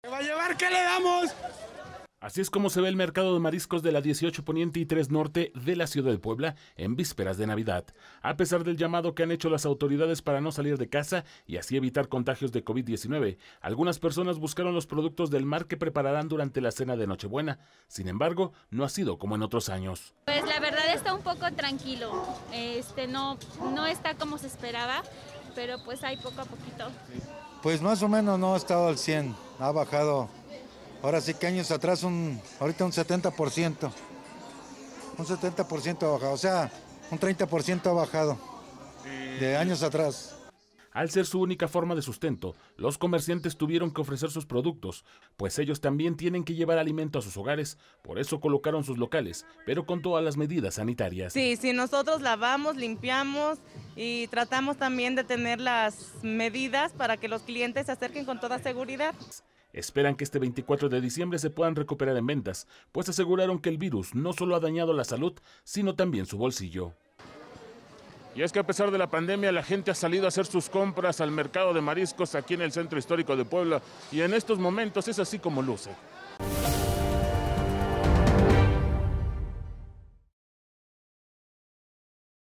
¿Qué va a llevar? ¿Qué le damos? Así es como se ve el mercado de mariscos de la 18 Poniente y 3 Norte de la ciudad de Puebla en vísperas de Navidad. A pesar del llamado que han hecho las autoridades para no salir de casa y así evitar contagios de COVID-19, algunas personas buscaron los productos del mar que prepararán durante la cena de Nochebuena. Sin embargo, no ha sido como en otros años. Pues la verdad está un poco tranquilo. Este no no está como se esperaba, pero pues hay poco a poquito. Pues más o menos no ha estado al 100 ha bajado. Ahora sí que años atrás, un, ahorita un 70%. Un 70% ha bajado, o sea, un 30% ha bajado de años atrás. Al ser su única forma de sustento, los comerciantes tuvieron que ofrecer sus productos, pues ellos también tienen que llevar alimento a sus hogares, por eso colocaron sus locales, pero con todas las medidas sanitarias. Sí, si nosotros lavamos, limpiamos y tratamos también de tener las medidas para que los clientes se acerquen con toda seguridad. Esperan que este 24 de diciembre se puedan recuperar en ventas, pues aseguraron que el virus no solo ha dañado la salud, sino también su bolsillo. Y es que a pesar de la pandemia, la gente ha salido a hacer sus compras al mercado de mariscos aquí en el centro histórico de Puebla. Y en estos momentos es así como luce.